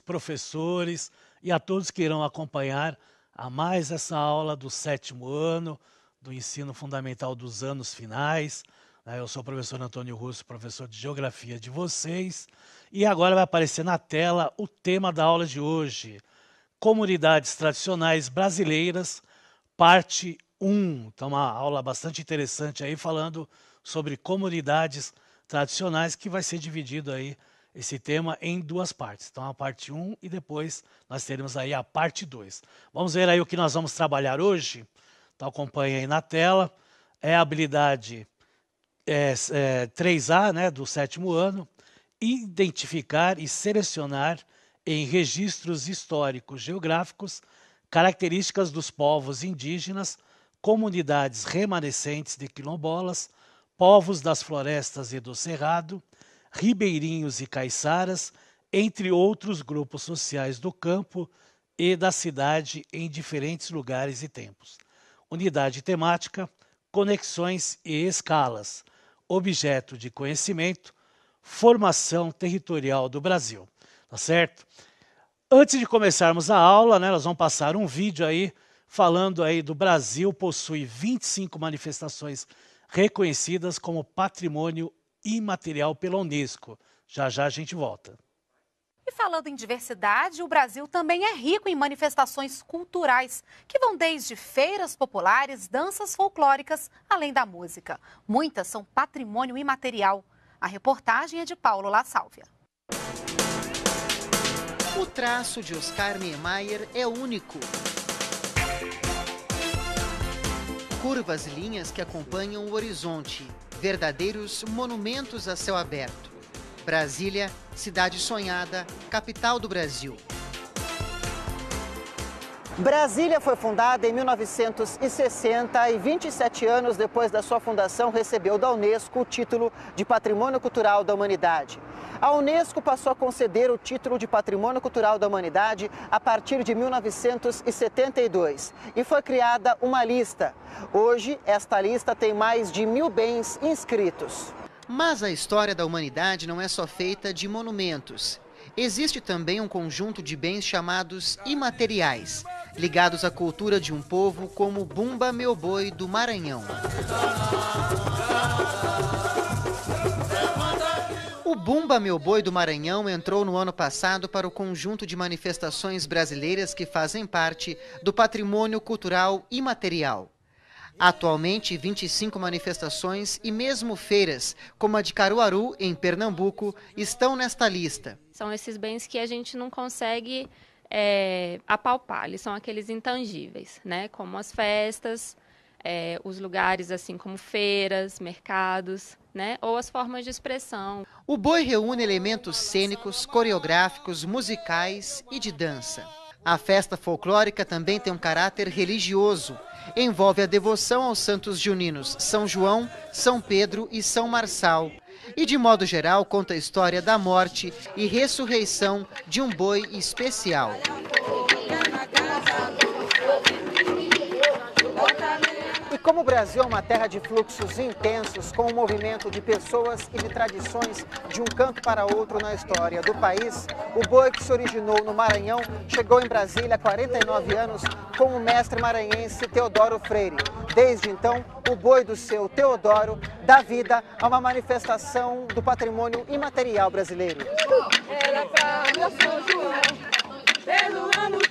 professores e a todos que irão acompanhar a mais essa aula do sétimo ano do ensino fundamental dos anos finais. Né? Eu sou o professor Antônio Russo, professor de Geografia de vocês. E agora vai aparecer na tela o tema da aula de hoje: Comunidades Tradicionais Brasileiras, parte 1. Então, uma aula bastante interessante aí, falando sobre comunidades tradicionais, que vai ser dividido aí esse tema em duas partes. Então, a parte 1 um, e depois nós teremos aí a parte 2. Vamos ver aí o que nós vamos trabalhar hoje. Então, acompanha aí na tela. É a habilidade é, é, 3A né, do sétimo ano, identificar e selecionar em registros históricos geográficos características dos povos indígenas, comunidades remanescentes de quilombolas, povos das florestas e do cerrado, ribeirinhos e caiçaras, entre outros grupos sociais do campo e da cidade em diferentes lugares e tempos. Unidade temática, conexões e escalas, objeto de conhecimento, formação territorial do Brasil. Tá certo? Antes de começarmos a aula, né, nós vamos passar um vídeo aí falando aí do Brasil possui 25 manifestações reconhecidas como patrimônio imaterial pela Unesco. Já já a gente volta. E falando em diversidade, o Brasil também é rico em manifestações culturais, que vão desde feiras populares, danças folclóricas, além da música. Muitas são patrimônio imaterial. A reportagem é de Paulo La Sálvia. O traço de Oscar Niemeyer é único. Curvas linhas que acompanham o horizonte, verdadeiros monumentos a céu aberto. Brasília, cidade sonhada, capital do Brasil. Brasília foi fundada em 1960 e 27 anos depois da sua fundação recebeu da Unesco o título de Patrimônio Cultural da Humanidade. A Unesco passou a conceder o título de Patrimônio Cultural da Humanidade a partir de 1972 e foi criada uma lista. Hoje, esta lista tem mais de mil bens inscritos. Mas a história da humanidade não é só feita de monumentos. Existe também um conjunto de bens chamados imateriais, ligados à cultura de um povo como Bumba Meu Boi do Maranhão. O Bumba Meu Boi do Maranhão entrou no ano passado para o conjunto de manifestações brasileiras que fazem parte do patrimônio cultural imaterial. Atualmente, 25 manifestações e mesmo feiras, como a de Caruaru, em Pernambuco, estão nesta lista. São esses bens que a gente não consegue é, apalpar, eles são aqueles intangíveis, né? Como as festas, é, os lugares assim como feiras, mercados, né? Ou as formas de expressão. O boi reúne elementos cênicos, coreográficos, musicais e de dança. A festa folclórica também tem um caráter religioso. Envolve a devoção aos santos juninos São João, São Pedro e São Marçal e, de modo geral, conta a história da morte e ressurreição de um boi especial. Como o Brasil é uma terra de fluxos intensos, com o movimento de pessoas e de tradições de um canto para outro na história do país, o boi que se originou no Maranhão chegou em Brasília há 49 anos com o mestre maranhense Teodoro Freire. Desde então, o boi do seu Teodoro dá vida a uma manifestação do patrimônio imaterial brasileiro. Era pra meu São João, pelo ano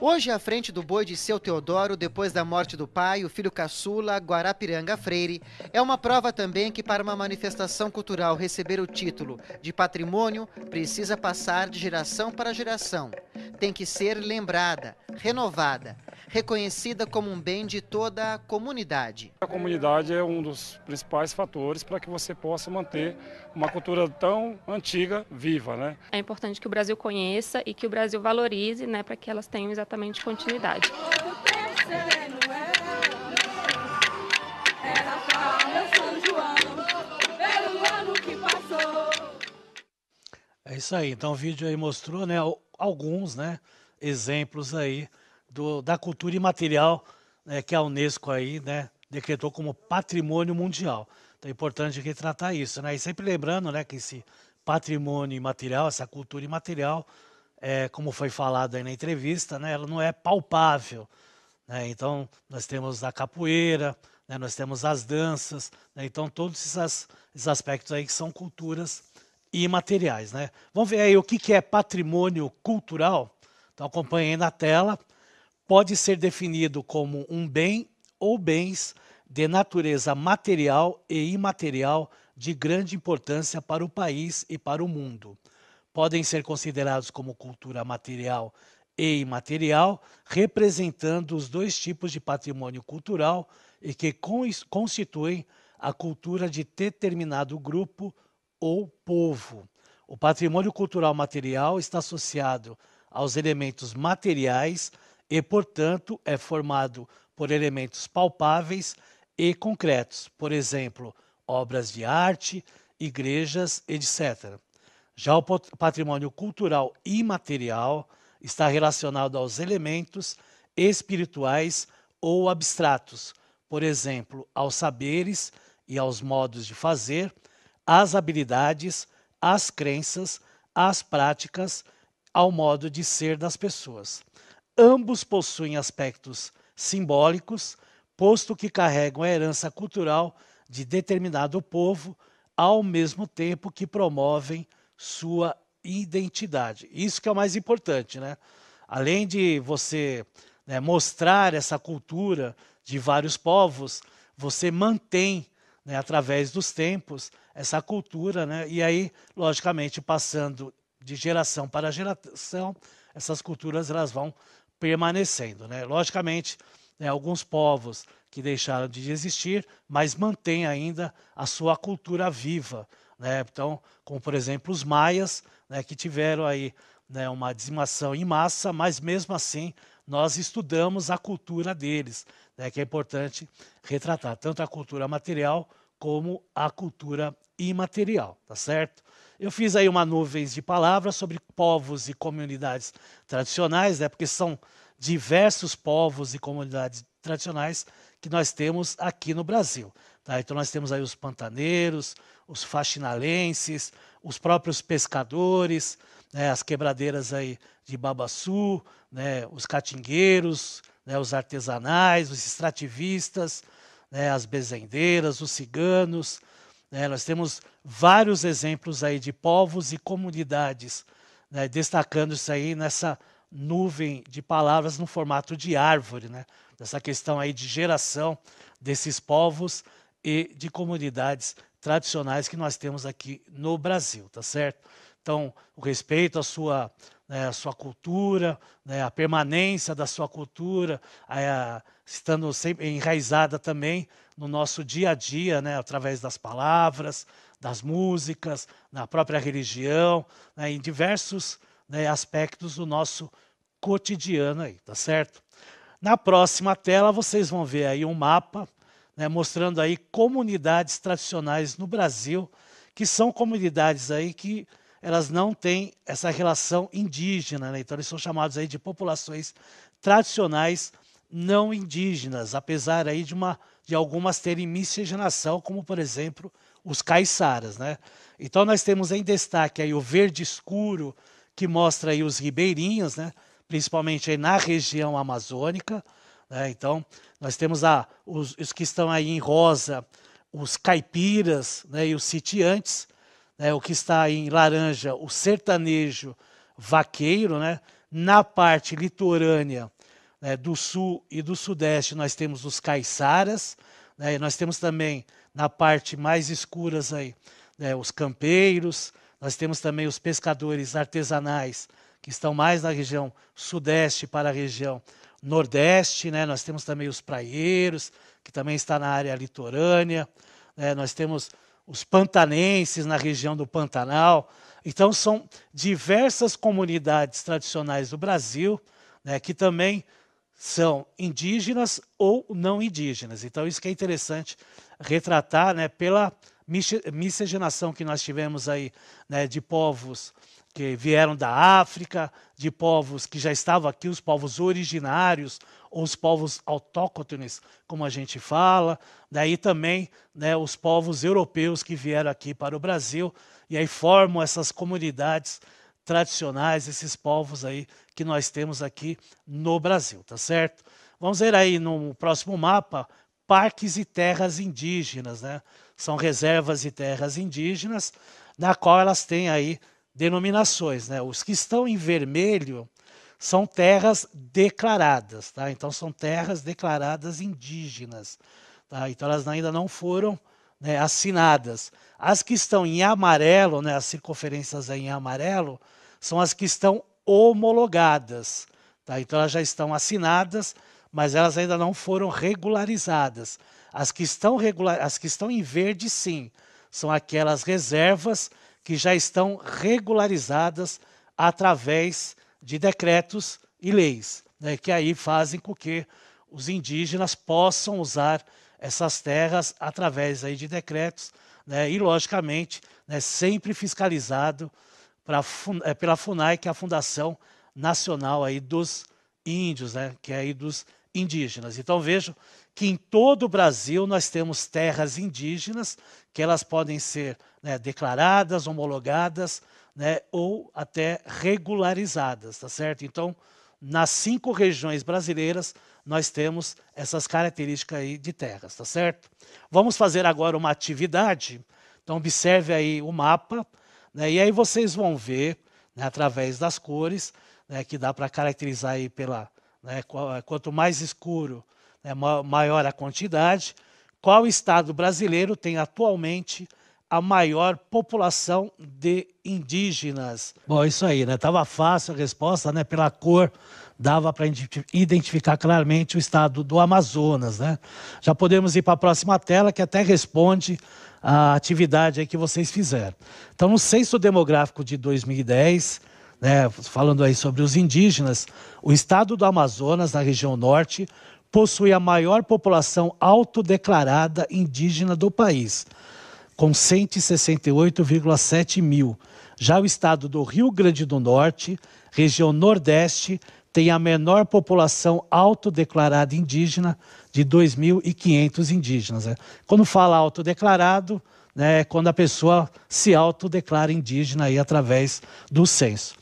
Hoje, à frente do boi de seu Teodoro, depois da morte do pai, o filho caçula, Guarapiranga Freire, é uma prova também que para uma manifestação cultural receber o título de patrimônio, precisa passar de geração para geração. Tem que ser lembrada, renovada, reconhecida como um bem de toda a comunidade. A comunidade é um dos principais fatores para que você possa manter uma cultura tão antiga viva. Né? É importante que o Brasil conheça e que o Brasil valorize né, para que elas tenham exatamente continuidade. É isso aí. Então o vídeo aí mostrou, né, alguns, né, exemplos aí do, da cultura imaterial né, que a Unesco aí, né, decretou como patrimônio mundial. Então é importante retratar isso. Né? E sempre lembrando né, que esse patrimônio imaterial, essa cultura imaterial, é, como foi falado aí na entrevista, né, ela não é palpável. Né? Então nós temos a capoeira, né, nós temos as danças, né, então todos esses, esses aspectos aí que são culturas imateriais. Né? Vamos ver aí o que, que é patrimônio cultural. Então acompanhe aí na tela pode ser definido como um bem ou bens de natureza material e imaterial de grande importância para o país e para o mundo. Podem ser considerados como cultura material e imaterial, representando os dois tipos de patrimônio cultural e que constituem a cultura de determinado grupo ou povo. O patrimônio cultural material está associado aos elementos materiais e, portanto, é formado por elementos palpáveis e concretos, por exemplo, obras de arte, igrejas, etc. Já o patrimônio cultural imaterial está relacionado aos elementos espirituais ou abstratos, por exemplo, aos saberes e aos modos de fazer, às habilidades, às crenças, às práticas, ao modo de ser das pessoas ambos possuem aspectos simbólicos, posto que carregam a herança cultural de determinado povo, ao mesmo tempo que promovem sua identidade. Isso que é o mais importante, né? Além de você né, mostrar essa cultura de vários povos, você mantém, né, através dos tempos, essa cultura, né? E aí, logicamente, passando de geração para geração, essas culturas elas vão permanecendo. Né? Logicamente, né, alguns povos que deixaram de existir, mas mantêm ainda a sua cultura viva. Né? Então, como por exemplo os maias, né, que tiveram aí né, uma dizimação em massa, mas mesmo assim nós estudamos a cultura deles, né, que é importante retratar tanto a cultura material como a cultura imaterial, tá certo? Eu fiz aí uma nuvem de palavras sobre povos e comunidades tradicionais, né? porque são diversos povos e comunidades tradicionais que nós temos aqui no Brasil. Tá? Então nós temos aí os pantaneiros, os faxinalenses, os próprios pescadores, né? as quebradeiras aí de Babaçu, né? os catingueiros, né? os artesanais, os extrativistas, né? as bezendeiras, os ciganos, né? nós temos vários exemplos aí de povos e comunidades né, destacando isso aí nessa nuvem de palavras no formato de árvore, né? Nessa questão aí de geração desses povos e de comunidades tradicionais que nós temos aqui no Brasil, tá certo? Então, o respeito à sua né, a sua cultura, né, a permanência da sua cultura, a, estando sempre enraizada também no nosso dia a dia, né, através das palavras, das músicas, na própria religião, né, em diversos né, aspectos do nosso cotidiano aí, tá certo? Na próxima tela vocês vão ver aí um mapa né, mostrando aí comunidades tradicionais no Brasil, que são comunidades aí que elas não têm essa relação indígena, né? então eles são chamados aí de populações tradicionais não indígenas, apesar aí de, uma, de algumas terem miscigenação, como por exemplo os caiçaras. Né? Então nós temos em destaque aí o verde escuro, que mostra aí os ribeirinhos, né? principalmente aí na região amazônica. Né? Então nós temos a, os, os que estão aí em rosa, os caipiras né? e os sitiantes, né, o que está em laranja, o sertanejo vaqueiro, né? Na parte litorânea né, do sul e do sudeste, nós temos os caiçaras, né, nós temos também na parte mais escuras aí, né, os campeiros, nós temos também os pescadores artesanais, que estão mais na região sudeste para a região nordeste, né? nós temos também os praieiros, que também está na área litorânea, né? nós temos os pantanenses na região do Pantanal. Então, são diversas comunidades tradicionais do Brasil né, que também são indígenas ou não indígenas. Então, isso que é interessante retratar né, pela miscigenação que nós tivemos aí né, de povos que vieram da África, de povos que já estavam aqui, os povos originários, ou os povos autóctones, como a gente fala, daí né, também né, os povos europeus que vieram aqui para o Brasil, e aí formam essas comunidades tradicionais, esses povos aí que nós temos aqui no Brasil, tá certo? Vamos ver aí no próximo mapa parques e terras indígenas, né? São reservas e terras indígenas, na qual elas têm aí denominações, né? Os que estão em vermelho são terras declaradas, tá? Então são terras declaradas indígenas, tá? Então elas ainda não foram né, assinadas. As que estão em amarelo, né? As circunferências em amarelo são as que estão homologadas, tá? Então elas já estão assinadas mas elas ainda não foram regularizadas. As que estão, regular, as que estão em verde, sim, são aquelas reservas que já estão regularizadas através de decretos e leis, né, que aí fazem com que os indígenas possam usar essas terras através aí de decretos, né, e logicamente né, sempre fiscalizado pra, eh, pela FUNAI, que é a Fundação Nacional aí dos índios, né, que é aí dos indígenas. Então vejam que em todo o Brasil nós temos terras indígenas que elas podem ser né, declaradas, homologadas, né, ou até regularizadas, tá certo? Então nas cinco regiões brasileiras nós temos essas características aí de terras, tá certo? Vamos fazer agora uma atividade. Então observe aí o mapa, né, e aí vocês vão ver né, através das cores né, que dá para caracterizar aí pela né, quanto mais escuro, né, maior a quantidade. Qual estado brasileiro tem atualmente a maior população de indígenas? Bom, isso aí, né? Tava fácil a resposta, né? Pela cor dava para identificar claramente o estado do Amazonas, né? Já podemos ir para a próxima tela que até responde a atividade aí que vocês fizeram. Então, no censo demográfico de 2010, né, falando aí sobre os indígenas, o estado do Amazonas, na região norte, possui a maior população autodeclarada indígena do país, com 168,7 mil. Já o estado do Rio Grande do Norte, região nordeste, tem a menor população autodeclarada indígena de 2.500 indígenas. Né. Quando fala autodeclarado, né, quando a pessoa se autodeclara indígena aí através do censo.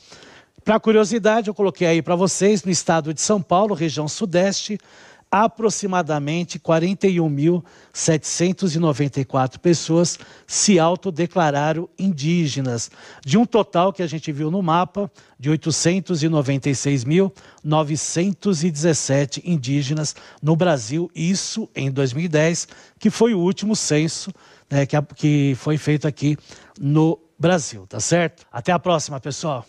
Para curiosidade, eu coloquei aí para vocês, no estado de São Paulo, região sudeste, aproximadamente 41.794 pessoas se autodeclararam indígenas, de um total que a gente viu no mapa de 896.917 indígenas no Brasil, isso em 2010, que foi o último censo né, que, que foi feito aqui no Brasil, tá certo? Até a próxima, pessoal!